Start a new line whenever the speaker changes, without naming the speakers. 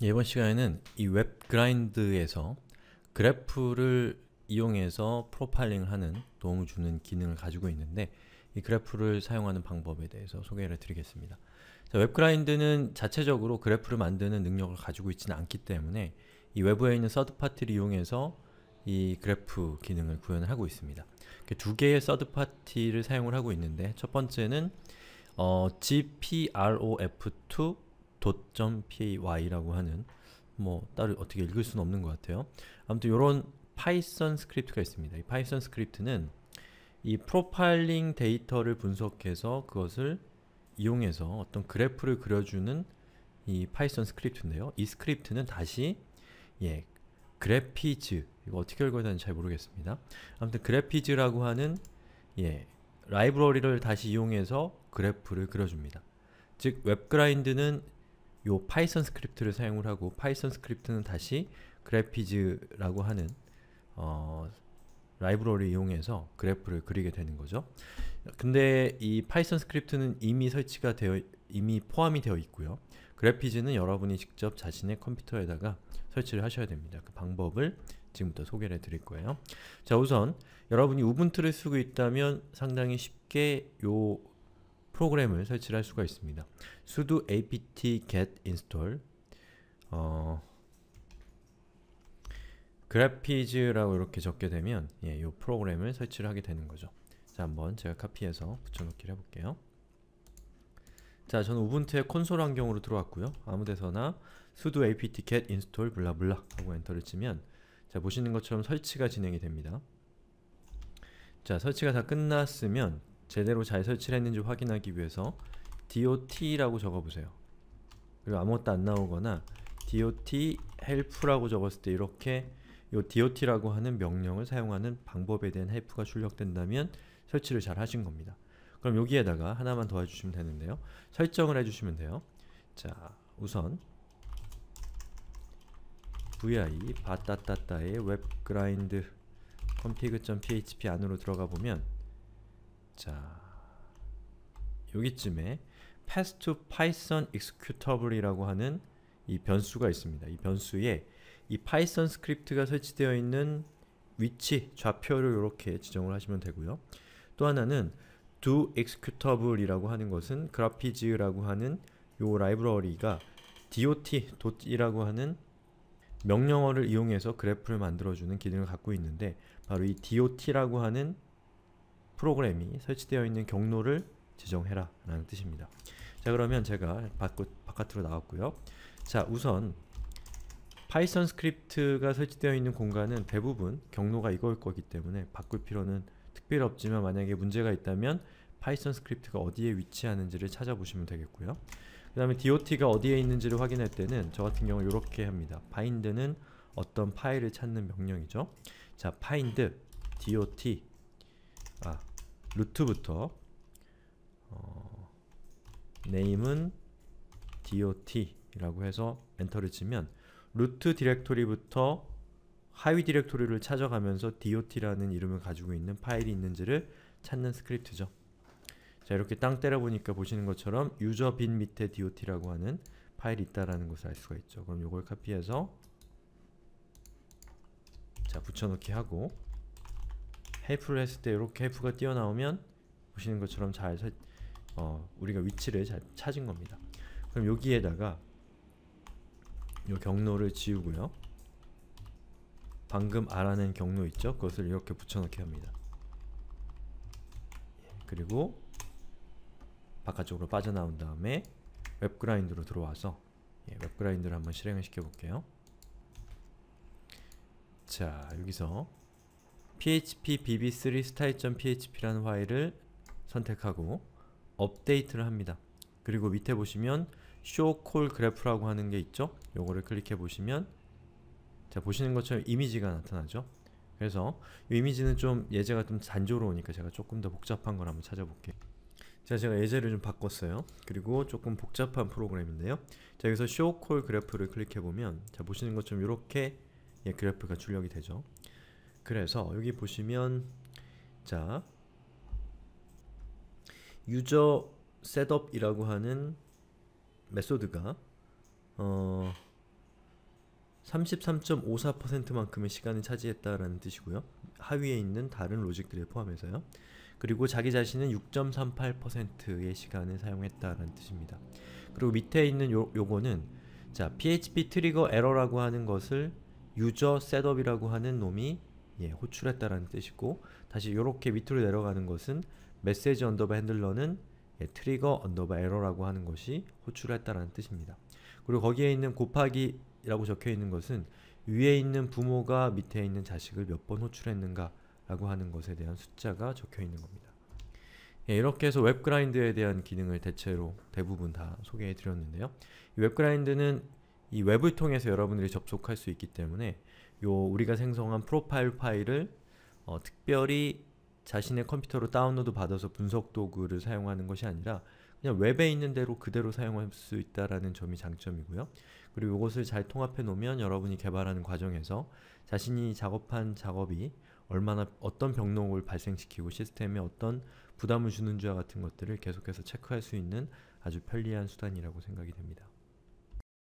이번 시간에는 이웹 그라인드에서 그래프를 이용해서 프로파일링을 하는 도움을 주는 기능을 가지고 있는데 이 그래프를 사용하는 방법에 대해서 소개를 드리겠습니다. 자, 웹 그라인드는 자체적으로 그래프를 만드는 능력을 가지고 있지는 않기 때문에 이 외부에 있는 서드파티를 이용해서 이 그래프 기능을 구현을 하고 있습니다. 두 개의 서드파티를 사용을 하고 있는데 첫 번째는 어, GPROF2 d p y 라고 하는 뭐 따로 어떻게 읽을 수는 없는 것 같아요. 아무튼 이런 파이썬 스크립트가 있습니다. 이 파이썬 스크립트는 이 프로파일링 데이터를 분석해서 그것을 이용해서 어떤 그래프를 그려주는 이 파이썬 스크립트인데요. 이 스크립트는 다시 예 그래피즈 이거 어떻게 읽어야 되는지 잘 모르겠습니다. 아무튼 그래피즈라고 하는 예 라이브러리를 다시 이용해서 그래프를 그려줍니다. 즉 웹그라인드는 요 파이썬 스크립트를 사용을 하고 파이썬 스크립트는 다시 그래피즈라고 하는 어, 라이브러리 이용해서 그래프를 그리게 되는 거죠. 근데 이 파이썬 스크립트는 이미 설치가 되어 이미 포함이 되어 있고요. 그래피즈는 여러분이 직접 자신의 컴퓨터에다가 설치를 하셔야 됩니다. 그 방법을 지금부터 소개를 해 드릴 거예요. 자 우선 여러분이 우분투를 쓰고 있다면 상당히 쉽게 요 프로그램을 설치할 수가 있습니다. sudo apt get install 어, 그래피즈라고 이렇게 적게 되면 예, 이 프로그램을 설치를 하게 되는 거죠. 자, 한번 제가 카피해서 붙여넣기를 해볼게요. 자, 저는 우분투의 콘솔 환경으로 들어왔고요. 아무데서나 sudo apt get install 블라블라 하고 엔터를 치면 자, 보시는 것처럼 설치가 진행이 됩니다. 자, 설치가 다 끝났으면 제대로 잘 설치를 했는지 확인하기 위해서 dot라고 적어보세요. 그리고 아무것도 안 나오거나 dot help라고 적었을 때 이렇게 이 dot라고 하는 명령을 사용하는 방법에 대한 help가 출력된다면 설치를 잘 하신 겁니다. 그럼 여기에다가 하나만 더 해주시면 되는데요. 설정을 해주시면 돼요. 자, 우선 vi 바따따따의 웹그라인드 config.php 안으로 들어가 보면 자 여기쯤에 pass to python executable이라고 하는 이 변수가 있습니다. 이 변수에 이 파이썬 스크립트가 설치되어 있는 위치, 좌표를 이렇게 지정을 하시면 되고요. 또 하나는 do executable이라고 하는 것은 g r a p h i c 라고 하는 요 라이브러리가 dot이라고 하는 명령어를 이용해서 그래프를 만들어주는 기능을 갖고 있는데 바로 이 dot라고 하는 프로그램이 설치되어 있는 경로를 지정해라 라는 뜻입니다. 자 그러면 제가 바꾸, 바깥으로 나왔고요. 자 우선 파이썬 스크립트가 설치되어 있는 공간은 대부분 경로가 이거일 거기 때문에 바꿀 필요는 특별 없지만 만약에 문제가 있다면 파이썬 스크립트가 어디에 위치하는지를 찾아보시면 되겠고요. 그 다음에 dot가 어디에 있는지를 확인할 때는 저 같은 경우 이렇게 합니다. find는 어떤 파일을 찾는 명령이죠. 자, find dot 아 루트부터 어, n a 은 dot이라고 해서 엔터를 치면 루트 디렉토리부터 하위 디렉토리를 찾아가면서 dot라는 이름을 가지고 있는 파일이 있는지를 찾는 스크립트죠. 자 이렇게 땅 때려보니까 보시는 것처럼 유저 빈 밑에 dot라고 하는 파일이 있다라는 것을 알 수가 있죠. 그럼 이걸 카피해서 자 붙여넣기 하고 헤프를 했을 때 이렇게 헤프가뛰어나오면 보시는 것처럼 잘 어, 우리가 위치를 잘 찾은 겁니다. 그럼 여기에다가 이 경로를 지우고요. 방금 알아낸 경로 있죠? 그것을 이렇게 붙여넣기 합니다. 그리고 바깥쪽으로 빠져나온 다음에 웹그라인드로 들어와서 예, 웹그라인드를 한번 실행을 시켜볼게요. 자, 여기서 php bb3 style.php라는 파일을 선택하고 업데이트를 합니다. 그리고 밑에 보시면 show call graph라고 하는 게 있죠? 요거를 클릭해 보시면 자 보시는 것처럼 이미지가 나타나죠? 그래서 이 이미지는 좀 예제가 좀 단조로우니까 제가 조금 더 복잡한 걸 한번 찾아볼게요. 자 제가 예제를 좀 바꿨어요. 그리고 조금 복잡한 프로그램인데요. 자 여기서 show call 그래프를 클릭해보면 자 보시는 것처럼 이렇게 예, 그래프가 출력이 되죠. 그래서 여기 보시면 자 유저 셋업이라고 하는 메소드가 어 33.54%만큼의 시간을 차지했다라는 뜻이고요. 하위에 있는 다른 로직들을 포함해서요. 그리고 자기 자신은 6.38%의 시간을 사용했다라는 뜻입니다. 그리고 밑에 있는 요, 요거는 자 PHP 트리거 에러라고 하는 것을 유저 셋업이라고 하는 놈이 예, 호출했다라는 뜻이고 다시 이렇게 밑으로 내려가는 것은 메시지 언더바 핸들러는 예, 트리거 언더바 에러라고 하는 것이 호출했다라는 뜻입니다. 그리고 거기에 있는 곱하기 라고 적혀 있는 것은 위에 있는 부모가 밑에 있는 자식을 몇 번 호출했는가 라고 하는 것에 대한 숫자가 적혀 있는 겁니다. 예, 이렇게 해서 웹그라인드에 대한 기능을 대체로 대부분 다 소개해 드렸는데요. 웹그라인드는 이 웹을 통해서 여러분들이 접속할 수 있기 때문에 요 우리가 생성한 프로파일 파일을 어, 특별히 자신의 컴퓨터로 다운로드 받아서 분석 도구를 사용하는 것이 아니라 그냥 웹에 있는 대로 그대로 사용할 수있다는 점이 장점이고요. 그리고 이것을 잘 통합해 놓으면 여러분이 개발하는 과정에서 자신이 작업한 작업이 얼마나 어떤 병목을 발생시키고 시스템에 어떤 부담을 주는지와 같은 것들을 계속해서 체크할 수 있는 아주 편리한 수단이라고 생각이 됩니다.